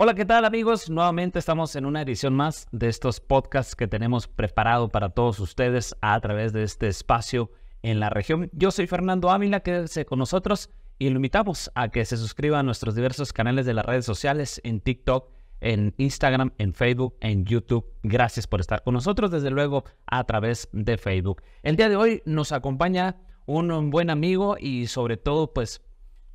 Hola, ¿qué tal amigos? Nuevamente estamos en una edición más de estos podcasts que tenemos preparado para todos ustedes a través de este espacio en la región. Yo soy Fernando Ávila, quédese con nosotros y lo invitamos a que se suscriba a nuestros diversos canales de las redes sociales en TikTok, en Instagram, en Facebook, en YouTube. Gracias por estar con nosotros, desde luego, a través de Facebook. El día de hoy nos acompaña un buen amigo y sobre todo, pues,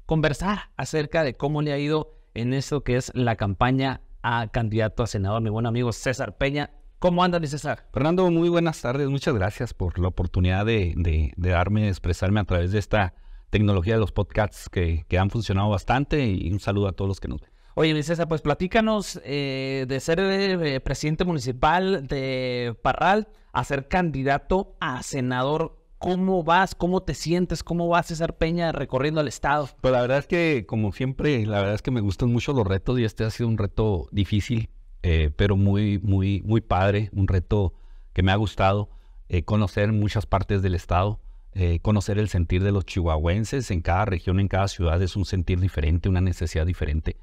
conversar acerca de cómo le ha ido en eso que es la campaña a candidato a senador. Mi buen amigo César Peña, ¿cómo anda mi César? Fernando, muy buenas tardes. Muchas gracias por la oportunidad de, de, darme, de expresarme a través de esta tecnología de los podcasts que, han funcionado bastante y un saludo a todos los que nos ven. Oye, mi César, pues platícanos eh, de ser eh, presidente municipal de Parral a ser candidato a senador. ¿Cómo vas? ¿Cómo te sientes? ¿Cómo va César Peña recorriendo el estado? Pues la verdad es que, como siempre, la verdad es que me gustan mucho los retos y este ha sido un reto difícil, eh, pero muy, muy, muy padre, un reto que me ha gustado eh, conocer muchas partes del estado. Eh, conocer el sentir de los chihuahuenses en cada región, en cada ciudad, es un sentir diferente, una necesidad diferente.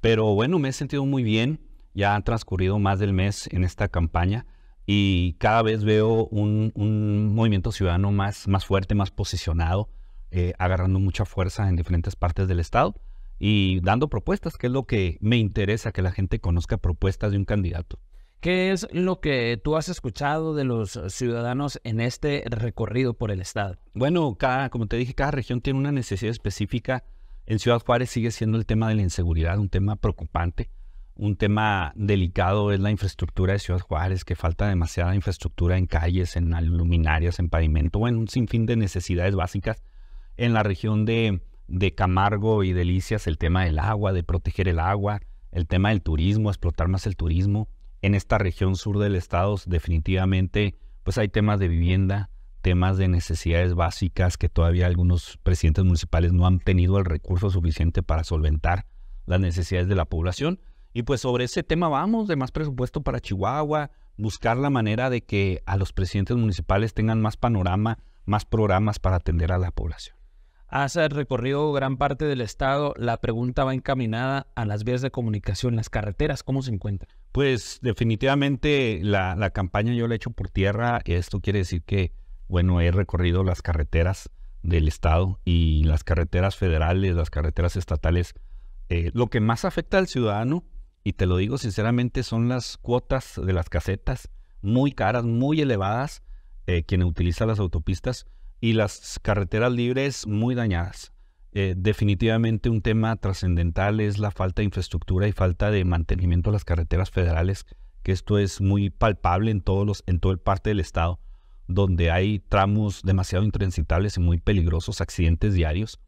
Pero bueno, me he sentido muy bien, ya ha transcurrido más del mes en esta campaña y cada vez veo un, movimiento ciudadano más, más fuerte, más posicionado, eh, agarrando mucha fuerza en diferentes partes del Estado y dando propuestas, que es lo que me interesa, que la gente conozca propuestas de un candidato. ¿Qué es lo que tú has escuchado de los ciudadanos en este recorrido por el Estado? Bueno, cada, como te dije, cada región tiene una necesidad específica. En Ciudad Juárez sigue siendo el tema de la inseguridad un tema preocupante. Un tema delicado es la infraestructura de Ciudad Juárez, que falta demasiada infraestructura en calles, en luminarias, en pavimento, en un sinfín de necesidades básicas. En la región de, de Camargo y Delicias, el tema del agua, de proteger el agua, el tema del turismo, explotar más el turismo. En esta región sur del estado, definitivamente, pues hay temas de vivienda, temas de necesidades básicas que todavía algunos presidentes municipales no han tenido el recurso suficiente para solventar las necesidades de la población. Y pues sobre ese tema vamos, de más presupuesto para Chihuahua, buscar la manera de que a los presidentes municipales tengan más panorama, más programas para atender a la población. Has recorrido gran parte del estado. La pregunta va encaminada a las vías de comunicación, las carreteras, ¿cómo se encuentran? Pues definitivamente la, campaña yo la he hecho por tierra. Esto quiere decir que, bueno, he recorrido las carreteras del estado y las carreteras federales, las carreteras estatales. Eh, lo que más afecta al ciudadano y te lo digo sinceramente, son las cuotas de las casetas muy caras, muy elevadas, quienes eh, quien utiliza las autopistas y las carreteras libres muy dañadas. Eh, definitivamente un tema trascendental es la falta de infraestructura y falta de mantenimiento de las carreteras federales, que esto es muy palpable en, todos los, en todo el parte del estado, donde hay tramos demasiado intransitables y muy peligrosos, accidentes diarios.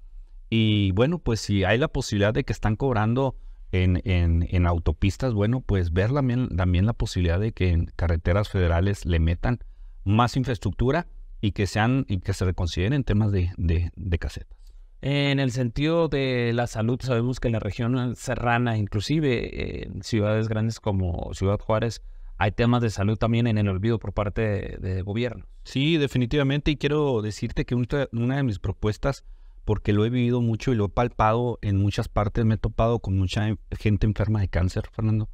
Y bueno, pues si hay la posibilidad de que están cobrando en, autopistas, bueno, pues ver también, también la posibilidad de que en carreteras federales le metan más infraestructura y que sean y que se reconsideren temas de, de, casetas. En el sentido de la salud, sabemos que en la región serrana, inclusive en ciudades grandes como Ciudad Juárez, hay temas de salud también en el olvido por parte de, de gobierno. Sí, definitivamente, y quiero decirte que una de mis propuestas porque lo he vivido mucho y lo he palpado en muchas partes. Me he topado con mucha gente enferma de cáncer, Fernando,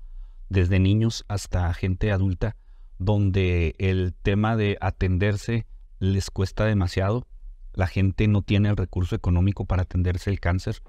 desde niños hasta gente adulta, donde el tema de atenderse les cuesta demasiado. La gente no tiene el recurso económico para atenderse el cáncer.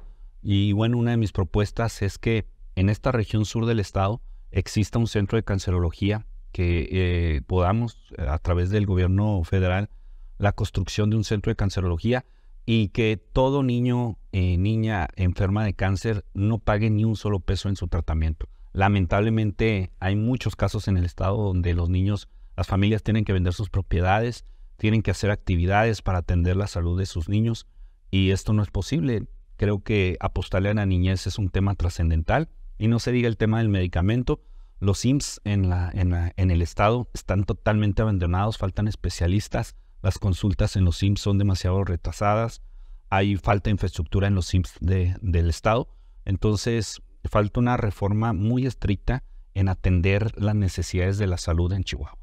Y bueno, una de mis propuestas es que en esta región sur del estado exista un centro de cancerología que eh, podamos, a través del gobierno federal, la construcción de un centro de cancerología y que todo niño, eh, niña enferma de cáncer no pague ni un solo peso en su tratamiento. Lamentablemente hay muchos casos en el estado donde los niños, las familias tienen que vender sus propiedades, tienen que hacer actividades para atender la salud de sus niños y esto no es posible. Creo que apostarle a la niñez es un tema trascendental y no se diga el tema del medicamento. Los IMSS la, en el estado están totalmente abandonados, faltan especialistas, las consultas en los SIMS son demasiado retrasadas, hay falta de infraestructura en los SIMS del Estado, entonces falta una reforma muy estricta en atender las necesidades de la salud en Chihuahua.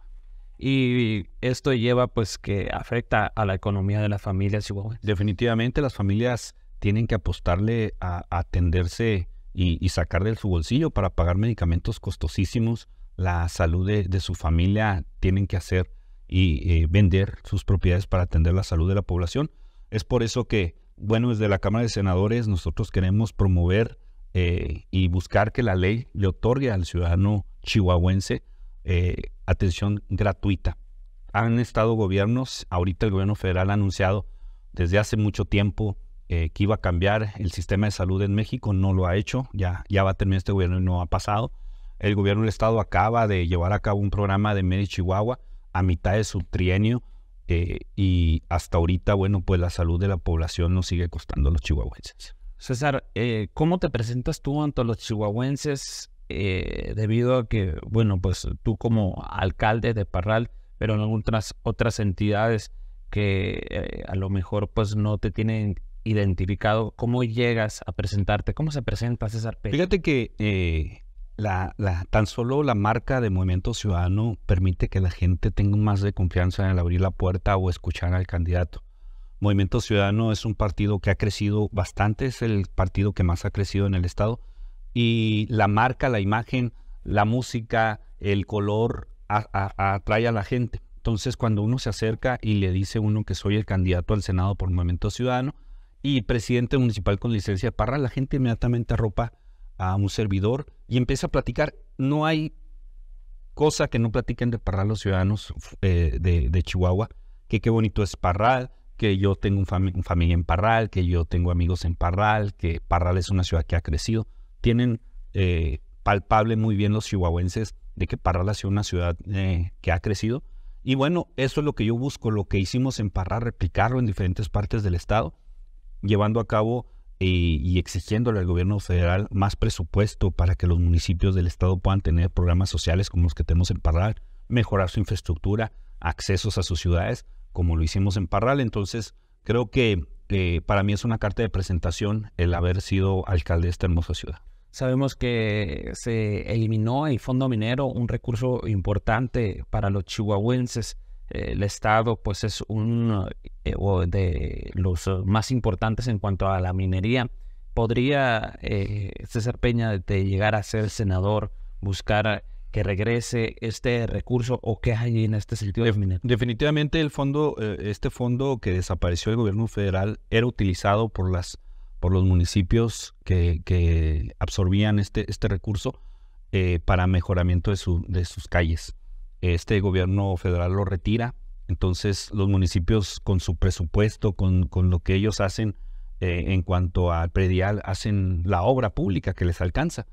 Y esto lleva pues que afecta a la economía de las familias Chihuahua. Definitivamente las familias tienen que apostarle a, atenderse y, sacar de su bolsillo para pagar medicamentos costosísimos. La salud de su familia tienen que hacer y eh, vender sus propiedades para atender la salud de la población. Es por eso que, bueno, desde la Cámara de Senadores nosotros queremos promover eh, y buscar que la ley le otorgue al ciudadano chihuahuense eh, atención gratuita. Han estado gobiernos, ahorita el gobierno federal ha anunciado desde hace mucho tiempo que iba a cambiar el sistema de salud en México, no lo ha hecho, ya, ya va a terminar este gobierno y no ha pasado. El gobierno del estado acaba de llevar a cabo un programa de Medi Chihuahua, a mitad de su trienio eh, y hasta ahorita, bueno, pues la salud de la población nos sigue costando a los chihuahuenses. César, eh, ¿cómo te presentas tú ante los chihuahuenses eh, debido a que, bueno, pues tú como alcalde de Parral, pero en algunas otras entidades que a lo mejor pues no te tienen identificado, ¿cómo llegas a presentarte? ¿Cómo se presenta César Pérez? Fíjate que la, tan solo la marca de Movimiento Ciudadano permite que la gente tenga más de confianza en abrir la puerta o escuchar al candidato. Movimiento Ciudadano es un partido que ha crecido bastante, es el partido que más ha crecido en el estado y la marca, la imagen, la música, el color atrae a la gente. Entonces cuando uno se acerca y le dice uno que soy el candidato al Senado por Movimiento Ciudadano y presidente municipal con licencia de Parra, la gente inmediatamente arropa a un servidor y empieza a platicar. No hay cosa que no platiquen de Parral los ciudadanos eh, de, Chihuahua, que qué bonito es Parral, que yo tengo un, familia en Parral, que yo tengo amigos en Parral, que Parral es una ciudad que ha crecido. Tienen eh, palpable muy bien los chihuahuenses de que Parral ha sido una ciudad eh, que ha crecido. Y bueno, eso es lo que yo busco, lo que hicimos en Parral, replicarlo en diferentes partes del estado, llevando a cabo y, exigiéndole al gobierno federal más presupuesto para que los municipios del estado puedan tener programas sociales como los que tenemos en Parral, mejorar su infraestructura, accesos a sus ciudades, como lo hicimos en Parral. Entonces, creo que eh, para mí es una carta de presentación el haber sido alcalde de esta hermosa ciudad. Sabemos que se eliminó el fondo minero, un recurso importante para los chihuahuenses el Estado pues es uno eh, de los más importantes en cuanto a la minería. ¿Podría eh, César Peña de llegar a ser senador buscar que regrese este recurso o qué hay en este sentido? Definitivamente el fondo, eh, este fondo que desapareció del gobierno federal era utilizado por, las, por los municipios que, absorbían este, este recurso eh, para mejoramiento de, su, de sus calles este gobierno federal lo retira. Entonces los municipios con su presupuesto, con, lo que ellos hacen eh, en cuanto al predial, hacen la obra pública que les alcanza.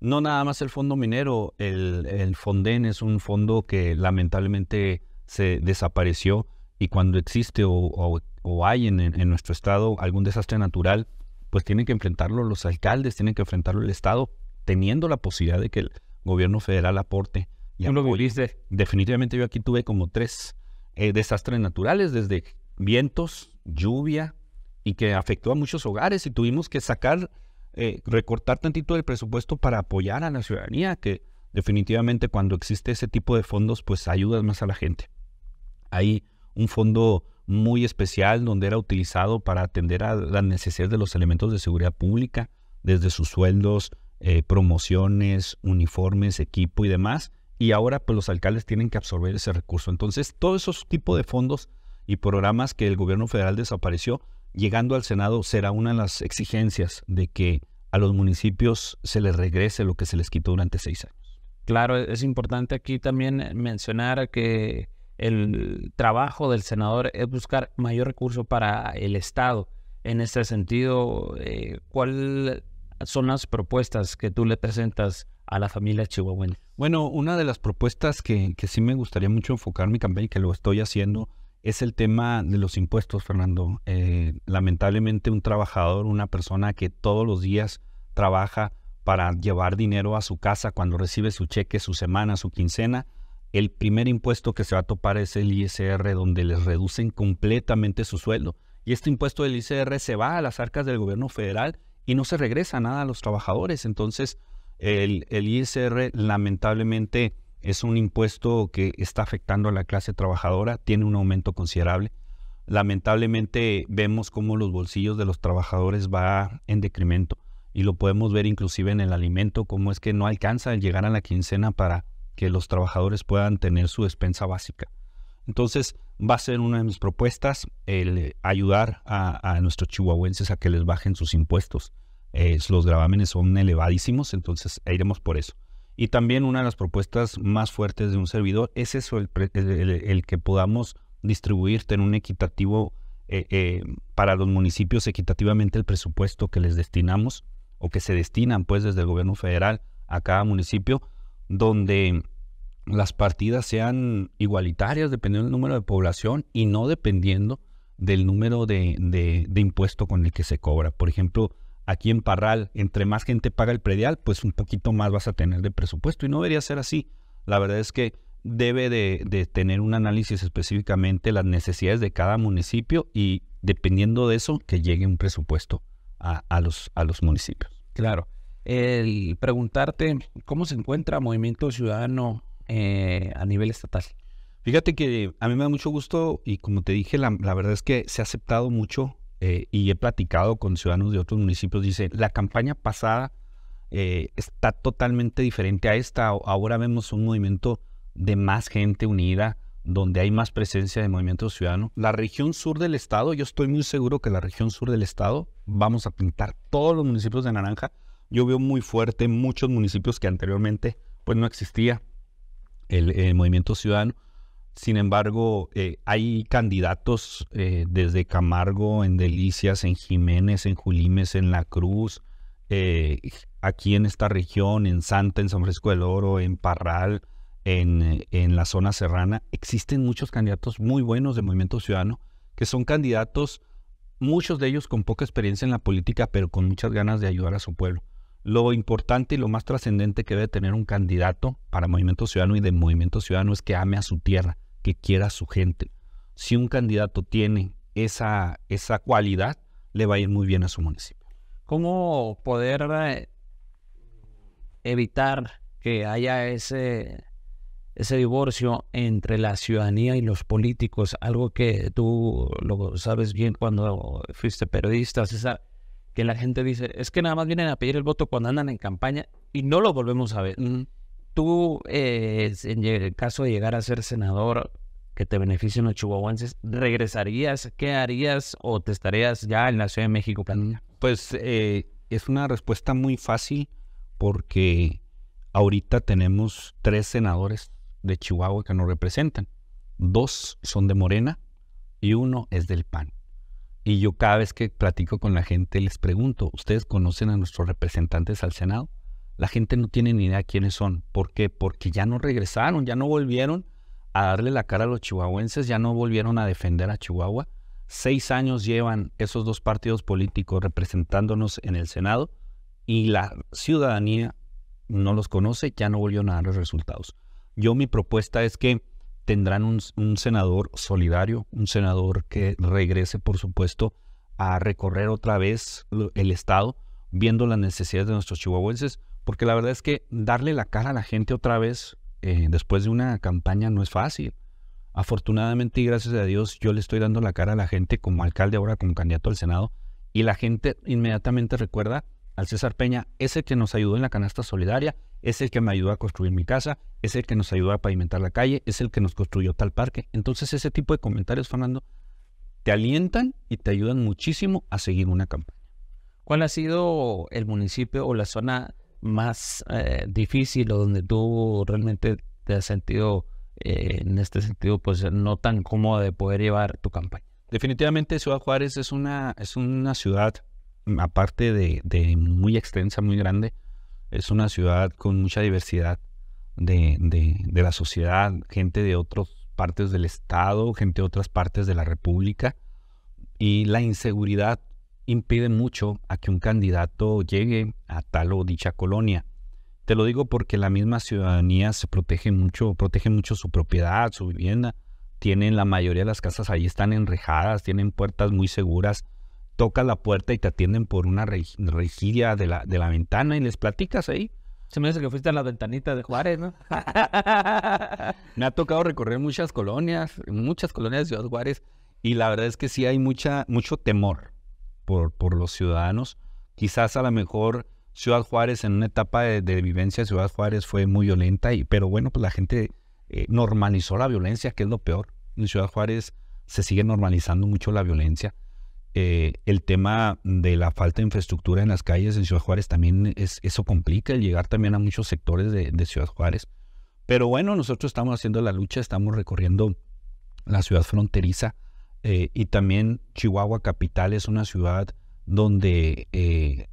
No nada más el fondo minero, el, Fonden es un fondo que lamentablemente se desapareció y cuando existe o, hay en, en, nuestro estado algún desastre natural, pues tienen que enfrentarlo los alcaldes, tienen que enfrentarlo el Estado, teniendo la posibilidad de que el gobierno federal aporte. Definitivamente yo aquí tuve como tres eh, desastres naturales, desde vientos, lluvia, y que afectó a muchos hogares y tuvimos que sacar, eh, recortar tantito del presupuesto para apoyar a la ciudadanía, que definitivamente cuando existe ese tipo de fondos, pues ayudas más a la gente. Hay un fondo muy especial donde era utilizado para atender a la necesidad de los elementos de seguridad pública, desde sus sueldos, eh, promociones, uniformes, equipo y demás y ahora pues los alcaldes tienen que absorber ese recurso. Entonces, todos esos tipos de fondos y programas que el gobierno federal desapareció, llegando al Senado será una de las exigencias de que a los municipios se les regrese lo que se les quitó durante seis años. Claro, es importante aquí también mencionar que el trabajo del senador es buscar mayor recurso para el Estado. En este sentido, eh, cuál ¿cuáles son las propuestas que tú le presentas a la familia chihuahuense. Bueno, una de las propuestas que, que sí me gustaría mucho enfocar mi campaña y que lo estoy haciendo es el tema de los impuestos, Fernando. Eh, lamentablemente un trabajador, una persona que todos los días trabaja para llevar dinero a su casa cuando recibe su cheque, su semana, su quincena, el primer impuesto que se va a topar es el ISR, donde les reducen completamente su sueldo. Y este impuesto del ISR se va a las arcas del gobierno federal y no se regresa nada a los trabajadores. Entonces, el, ISR lamentablemente es un impuesto que está afectando a la clase trabajadora, tiene un aumento considerable. Lamentablemente vemos cómo los bolsillos de los trabajadores va en decremento y lo podemos ver inclusive en el alimento, cómo es que no alcanza a llegar a la quincena para que los trabajadores puedan tener su despensa básica. Entonces va a ser una de mis propuestas el ayudar a nuestros chihuahuenses a que les bajen sus impuestos. Eh, los gravámenes son elevadísimos, entonces iremos por eso. Y también una de las propuestas más fuertes de un servidor es eso, el, que podamos distribuir, en un equitativo eh, eh, para los municipios equitativamente el presupuesto que les destinamos o que se destinan pues desde el gobierno federal a cada municipio, donde las partidas sean igualitarias dependiendo del número de población y no dependiendo del número de, de impuesto con el que se cobra. Por ejemplo, aquí en Parral, entre más gente paga el predial, pues un poquito más vas a tener de presupuesto. Y no debería ser así. La verdad es que debe de, tener un análisis específicamente las necesidades de cada municipio y dependiendo de eso, que llegue un presupuesto a, los, a los municipios. Claro. El preguntarte cómo se encuentra Movimiento Ciudadano eh, a nivel estatal. Fíjate que a mí me da mucho gusto y como te dije, la, la verdad es que se ha aceptado mucho eh, y he platicado con ciudadanos de otros municipios, dice, la campaña pasada eh, está totalmente diferente a esta. Ahora vemos un movimiento de más gente unida, donde hay más presencia de movimiento ciudadano. La región sur del estado, yo estoy muy seguro que la región sur del estado vamos a pintar todos los municipios de naranja. Yo veo muy fuerte muchos municipios que anteriormente pues no existía el movimiento ciudadano. Sin embargo, eh, hay candidatos eh, desde Camargo, en Delicias, en Jiménez, en Julimes, en La Cruz, eh, aquí en esta región, en Santa, en San Francisco del Oro, en Parral, en, en, la zona serrana. Existen muchos candidatos muy buenos de Movimiento Ciudadano que son candidatos, muchos de ellos con poca experiencia en la política, pero con muchas ganas de ayudar a su pueblo. Lo importante y lo más trascendente que debe tener un candidato para Movimiento Ciudadano y de Movimiento Ciudadano es que ame a su tierra, que quiera su gente. Si un candidato tiene esa, esa cualidad, le va a ir muy bien a su municipio. ¿Cómo poder eh, evitar que haya ese, ese divorcio entre la ciudadanía y los políticos? Algo que tú lo sabes bien cuando fuiste periodista, César, que la gente dice, es que nada más vienen a pedir el voto cuando andan en campaña y no lo volvemos a ver tú, eh, en el caso de llegar a ser senador, que te beneficien los chihuahuenses, ¿regresarías? ¿Qué harías o te estarías ya en la Ciudad de México? Planilla? Mm, pues eh, es una respuesta muy fácil porque ahorita tenemos tres senadores de Chihuahua que nos representan. Dos son de Morena y uno es del PAN. Y yo cada vez que platico con la gente les pregunto, ¿ustedes conocen a nuestros representantes al Senado? La gente no tiene ni idea quiénes son. ¿Por qué? Porque ya no regresaron, ya no volvieron a darle la cara a los chihuahuenses, ya no volvieron a defender a Chihuahua. Seis años llevan esos dos partidos políticos representándonos en el Senado y la ciudadanía no los conoce, ya no volvieron a dar los resultados. Yo mi propuesta es que tendrán un, un senador solidario, un senador que regrese, por supuesto, a recorrer otra vez el Estado, viendo las necesidades de nuestros chihuahuenses porque la verdad es que darle la cara a la gente otra vez eh, después de una campaña no es fácil. Afortunadamente y gracias a Dios yo le estoy dando la cara a la gente como alcalde ahora, como candidato al Senado, y la gente inmediatamente recuerda al César Peña, es el que nos ayudó en la canasta solidaria, es el que me ayudó a construir mi casa, es el que nos ayudó a pavimentar la calle, es el que nos construyó tal parque. Entonces ese tipo de comentarios, Fernando, te alientan y te ayudan muchísimo a seguir una campaña. ¿Cuál ha sido el municipio o la zona más eh, difícil o donde tú realmente te has sentido eh, en este sentido pues no tan cómodo de poder llevar tu campaña? Definitivamente Ciudad Juárez es una, es una ciudad, mm, aparte de, muy extensa, muy grande, es una ciudad con mucha diversidad de, de la sociedad, gente de otras partes del estado, gente de otras partes de la república, y la inseguridad impide mucho a que un candidato llegue a tal o dicha colonia. Te lo digo porque la misma ciudadanía se protege mucho, protege mucho su propiedad, su vivienda. Tienen la mayoría de las casas ahí están enrejadas, tienen puertas muy seguras. Tocas la puerta y te atienden por una rejilla de la, ventana y les platicas ahí. Se me dice que fuiste a la ventanita de Juárez, ¿no? me ha tocado recorrer muchas colonias, muchas colonias de Ciudad Juárez, y la verdad es que sí hay mucha, mucho temor por, los ciudadanos. Quizás a lo mejor Ciudad Juárez en una etapa de, vivencia de Ciudad Juárez fue muy violenta, y, pero bueno, pues la gente eh, normalizó la violencia, que es lo peor. En Ciudad Juárez se sigue normalizando mucho la violencia. Eh, el tema de la falta de infraestructura en las calles en Ciudad Juárez también eso complica el llegar también a muchos sectores de Ciudad Juárez. Pero bueno, nosotros estamos haciendo la lucha, estamos recorriendo la ciudad fronteriza eh, y también Chihuahua Capital es una ciudad donde eh,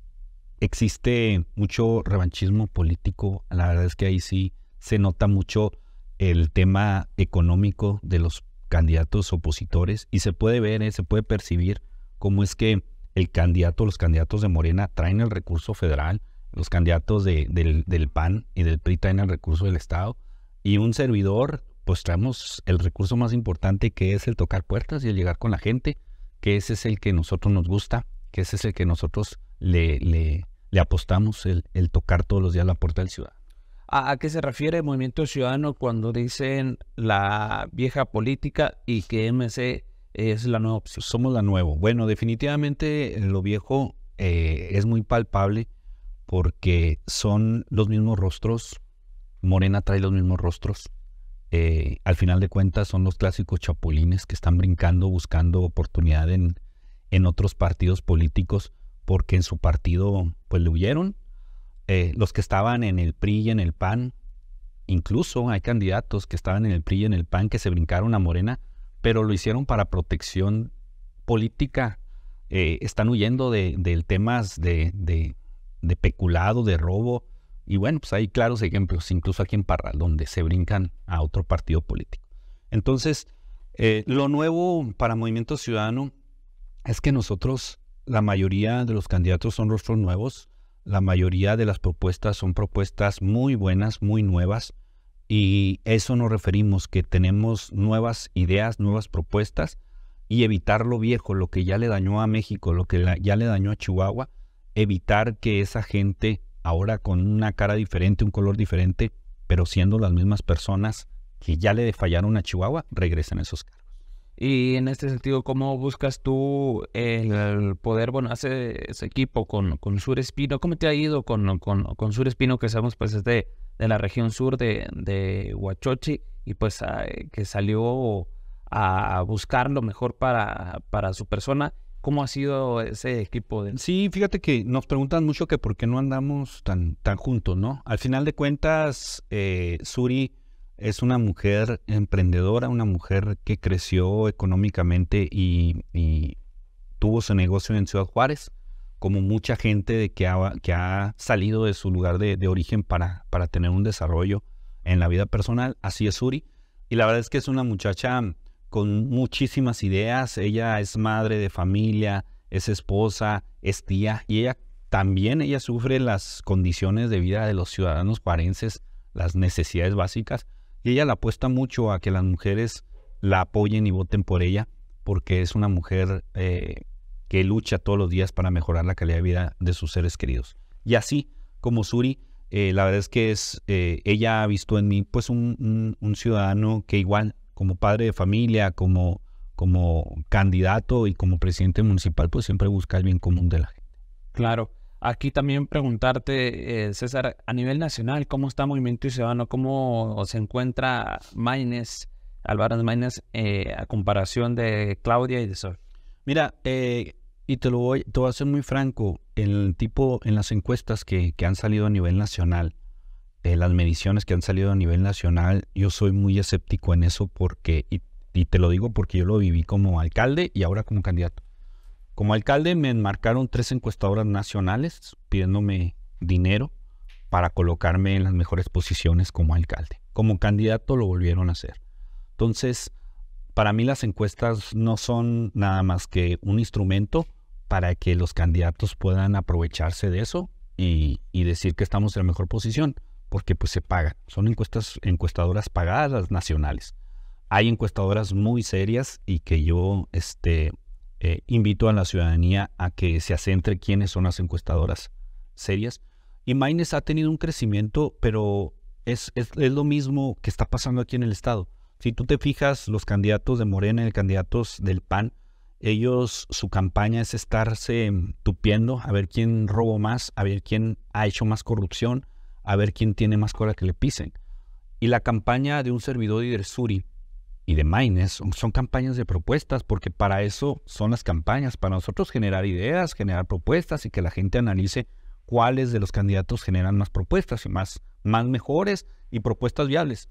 existe mucho revanchismo político. La verdad es que ahí sí se nota mucho el tema económico de los candidatos opositores y se puede ver, eh, se puede percibir cómo es que el candidato, los candidatos de Morena traen el recurso federal, los candidatos del PAN y del PRI traen el recurso del Estado y un servidor pues el recurso más importante que es el tocar puertas y el llegar con la gente, que ese es el que nosotros nos gusta, que ese es el que nosotros le, apostamos, el, tocar todos los días la puerta del ciudad ¿A, qué se refiere Movimiento Ciudadano cuando dicen la vieja política y que MC es la nueva opción? Somos la nueva. Bueno, definitivamente lo viejo eh, es muy palpable porque son los mismos rostros. Morena trae los mismos rostros. Eh, al final de cuentas son los clásicos chapulines que están brincando buscando oportunidad en, otros partidos políticos porque en su partido pues le huyeron. Eh, los que estaban en el PRI y en el PAN, incluso hay candidatos que estaban en el PRI y en el PAN que se brincaron a Morena, pero lo hicieron para protección política. Eh, están huyendo de, tema temas de peculado, de robo, y bueno, pues hay claros ejemplos, incluso aquí en Parral, donde se brincan a otro partido político. Entonces, eh, lo nuevo para Movimiento Ciudadano es que nosotros, la mayoría de los candidatos son rostros nuevos, la mayoría de las propuestas son propuestas muy buenas, muy nuevas, y eso nos referimos, que tenemos nuevas ideas, nuevas propuestas, y evitar lo viejo, lo que ya le dañó a México, lo que ya le dañó a Chihuahua, evitar que esa gente ahora con una cara diferente, un color diferente, pero siendo las mismas personas que ya le fallaron a Chihuahua, regresan esos cargos. Y en este sentido, ¿cómo buscas tú el poder? Bueno, hace ese equipo con, con Sur Espino. ¿Cómo te ha ido con, con, Sur Espino, que sabemos pues es de, la región sur de, de Huachochi y pues eh, que salió a buscar lo mejor para, para su persona ¿Cómo ha sido ese equipo? De... Sí, fíjate que nos preguntan mucho que por qué no andamos tan, tan juntos, ¿no? Al final de cuentas, eh, Suri es una mujer emprendedora, una mujer que creció económicamente y, tuvo su negocio en Ciudad Juárez, como mucha gente de que, ha, que ha salido de su lugar de, de, origen para, para tener un desarrollo en la vida personal. Así es Suri. Y la verdad es que es una muchacha con muchísimas ideas. Ella es madre de familia, es esposa, es tía y ella también ella sufre las condiciones de vida de los ciudadanos parenses, las necesidades básicas y ella la apuesta mucho a que las mujeres la apoyen y voten por ella porque es una mujer eh, que lucha todos los días para mejorar la calidad de vida de sus seres queridos. Y así como Suri, eh, la verdad es que es, eh, ella ha visto en mí pues un, un ciudadano que igual como padre de familia, como, como candidato y como presidente municipal, pues siempre busca el bien común de la gente. Claro. Aquí también preguntarte, eh, César, a nivel nacional, ¿cómo está Movimiento Ciudadano? ¿Cómo se encuentra Maines, Álvarez Maines, eh, a comparación de Claudia y de Sol? Mira, eh, y te lo voy, te voy a ser muy franco, el tipo en las encuestas que, que han salido a nivel nacional, de las mediciones que han salido a nivel nacional, yo soy muy escéptico en eso porque, y, te lo digo porque yo lo viví como alcalde y ahora como candidato. Como alcalde me enmarcaron tres encuestadoras nacionales pidiéndome dinero para colocarme en las mejores posiciones como alcalde. Como candidato lo volvieron a hacer. Entonces, para mí las encuestas no son nada más que un instrumento para que los candidatos puedan aprovecharse de eso y decir que estamos en la mejor posición porque pues se pagan. Son encuestas, encuestadoras pagadas nacionales. Hay encuestadoras muy serias y que yo este, eh, invito a la ciudadanía a que se acentre quiénes son las encuestadoras serias. Y Maines ha tenido un crecimiento, pero es, lo mismo que está pasando aquí en el Estado. Si tú te fijas, los candidatos de Morena y los candidatos del PAN, ellos, su campaña es estarse tupiendo a ver quién robó más, a ver quién ha hecho más corrupción, a ver quién tiene más cola que le pisen. Y la campaña de un servidor y de Suri y de Maines son, campañas de propuestas, porque para eso son las campañas, para nosotros generar ideas, generar propuestas y que la gente analice cuáles de los candidatos generan más propuestas y más, más mejores y propuestas viables.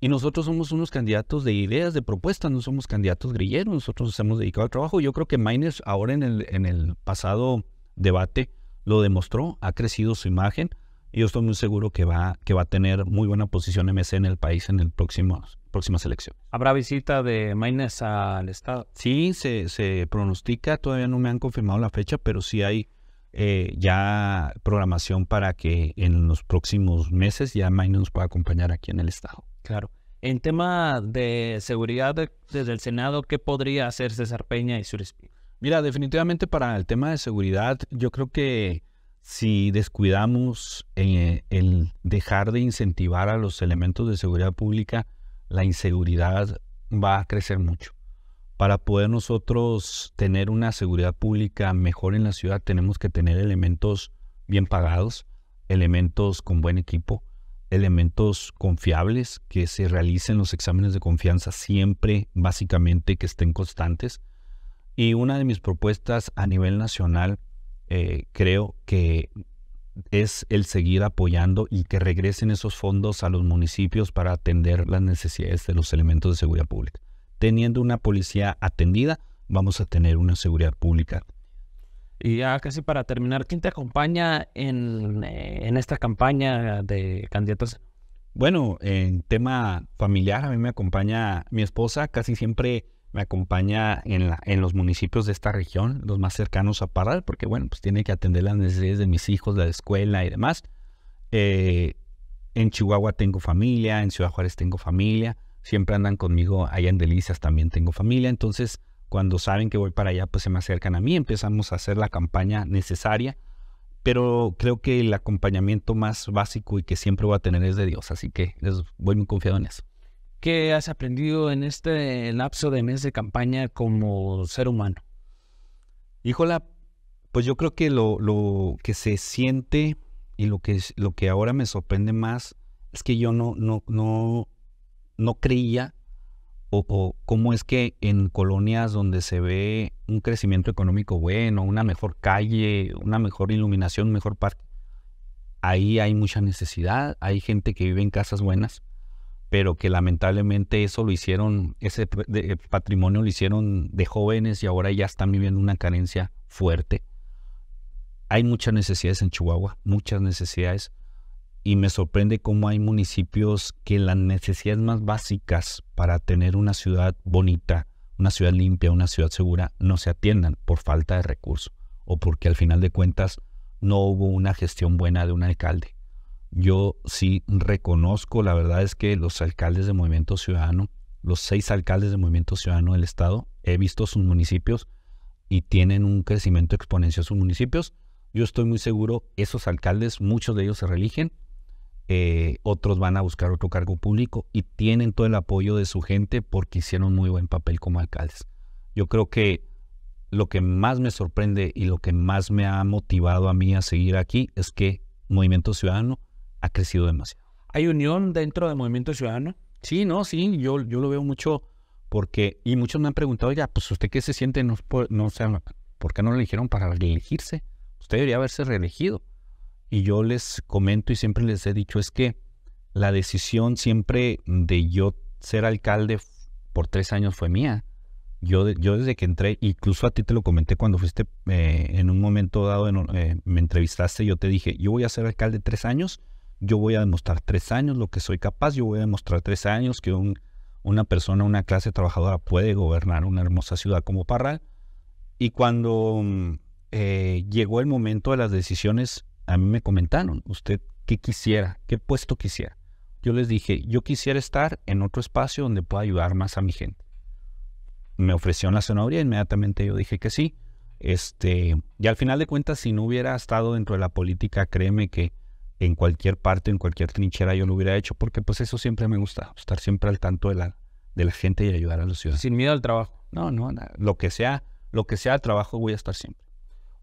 Y nosotros somos unos candidatos de ideas, de propuestas, no somos candidatos grilleros, nosotros nos hemos dedicado al trabajo. Yo creo que Maines ahora en el, en el pasado debate lo demostró, ha crecido su imagen, y yo estoy muy seguro que va, que va a tener muy buena posición MC en el país en el próximo, próxima elecciones. ¿Habrá visita de Maines al Estado? Sí, se, se pronostica, todavía no me han confirmado la fecha, pero sí hay eh, ya programación para que en los próximos meses ya Maines nos pueda acompañar aquí en el Estado. Claro. En tema de seguridad desde el Senado, ¿qué podría hacer César Peña y Surispí? Mira, definitivamente para el tema de seguridad, yo creo que si descuidamos eh, el dejar de incentivar a los elementos de seguridad pública, la inseguridad va a crecer mucho. Para poder nosotros tener una seguridad pública mejor en la ciudad, tenemos que tener elementos bien pagados, elementos con buen equipo, elementos confiables, que se realicen los exámenes de confianza siempre, básicamente, que estén constantes. Y una de mis propuestas a nivel nacional eh, creo que es el seguir apoyando y que regresen esos fondos a los municipios para atender las necesidades de los elementos de seguridad pública. Teniendo una policía atendida, vamos a tener una seguridad pública. Y ya casi para terminar, ¿quién te acompaña en, eh, en esta campaña de candidatos? Bueno, en tema familiar, a mí me acompaña mi esposa, casi siempre me acompaña en, los municipios de esta región, los más cercanos a Parral, porque bueno, pues tiene que atender las necesidades de mis hijos, la escuela y demás. Eh, en Chihuahua tengo familia, en Ciudad Juárez tengo familia, siempre andan conmigo, allá en Delicias también tengo familia, entonces cuando saben que voy para allá, pues se me acercan a mí, empezamos a hacer la campaña necesaria, pero creo que el acompañamiento más básico y que siempre voy a tener es de Dios, así que les voy muy confiado en eso. ¿Qué has aprendido en este lapso de mes de campaña como ser humano? Híjola, pues yo creo que lo, que se siente y lo que, lo que ahora me sorprende más es que yo no, no, no, no creía o, o, cómo es que en colonias donde se ve un crecimiento económico bueno, una mejor calle, una mejor iluminación, mejor parque, ahí hay mucha necesidad, hay gente que vive en casas buenas, pero que lamentablemente eso lo hicieron, ese patrimonio lo hicieron de jóvenes y ahora ya están viviendo una carencia fuerte. Hay muchas necesidades en Chihuahua, muchas necesidades, y me sorprende cómo hay municipios que las necesidades más básicas para tener una ciudad bonita, una ciudad limpia, una ciudad segura, no se atiendan por falta de recursos o porque al final de cuentas no hubo una gestión buena de un alcalde yo sí reconozco, la verdad es que los alcaldes de Movimiento Ciudadano, los seis alcaldes de Movimiento Ciudadano del Estado, he visto sus municipios y tienen un crecimiento exponencial sus municipios. Yo estoy muy seguro, esos alcaldes, muchos de ellos se religen, eh, otros van a buscar otro cargo público y tienen todo el apoyo de su gente porque hicieron muy buen papel como alcaldes. Yo creo que lo que más me sorprende y lo que más me ha motivado a mí a seguir aquí es que Movimiento Ciudadano ha crecido demasiado. ¿Hay unión dentro del movimiento ciudadano? Sí, no, sí, yo, yo lo veo mucho porque, y muchos me han preguntado, ya, pues usted qué se siente, no, pues, no sea, ¿por qué no lo eligieron para reelegirse? Usted debería haberse reelegido. Y yo les comento y siempre les he dicho, es que la decisión siempre de yo ser alcalde por tres años fue mía. Yo, yo desde que entré, incluso a ti te lo comenté cuando fuiste, eh, en un momento dado eh, me entrevistaste, yo te dije, yo voy a ser alcalde tres años yo voy a demostrar tres años lo que soy capaz, yo voy a demostrar tres años que una persona, una clase trabajadora puede gobernar una hermosa ciudad como Parral. Y cuando mm, eh, llegó el momento de las decisiones, a mí me comentaron, usted, ¿qué quisiera? ¿Qué puesto quisiera? Yo les dije, yo quisiera estar en otro espacio donde pueda ayudar más a mi gente. Me ofreció la zanahoria, inmediatamente yo dije que sí. Este, y al final de cuentas, si no hubiera estado dentro de la política, créeme que en cualquier parte, en cualquier trinchera yo lo hubiera hecho, porque pues eso siempre me gusta, estar siempre al tanto de la, de la gente y ayudar a los ciudadanos. Sin miedo al trabajo. No, no, lo que sea, lo que sea el trabajo voy a estar siempre.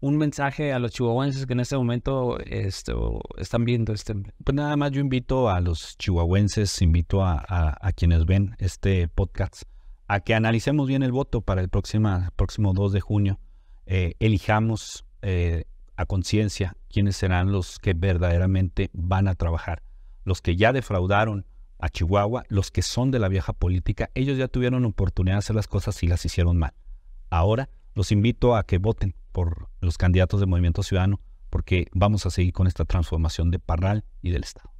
Un mensaje a los chihuahuenses que en este momento este, están viendo este. Em-. Pues nada más yo invito a los chihuahuenses, invito a, quienes ven este podcast a que analicemos bien el voto para el próximo próximo 2 de junio, eh, elijamos eh, a conciencia quiénes serán los que verdaderamente van a trabajar. Los que ya defraudaron a Chihuahua, los que son de la vieja política, ellos ya tuvieron oportunidad de hacer las cosas y las hicieron mal. Ahora los invito a que voten por los candidatos de Movimiento Ciudadano, porque vamos a seguir con esta transformación de Parral y del Estado.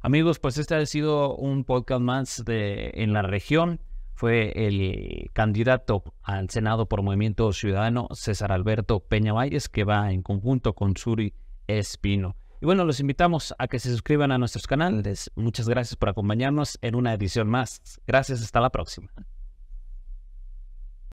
Amigos, pues este ha sido un podcast más de, en la región fue el candidato al Senado por Movimiento Ciudadano, César Alberto Peña Valles, que va en conjunto con Suri Espino. Y bueno, los invitamos a que se suscriban a nuestros canales. Muchas gracias por acompañarnos en una edición más. Gracias, hasta la próxima.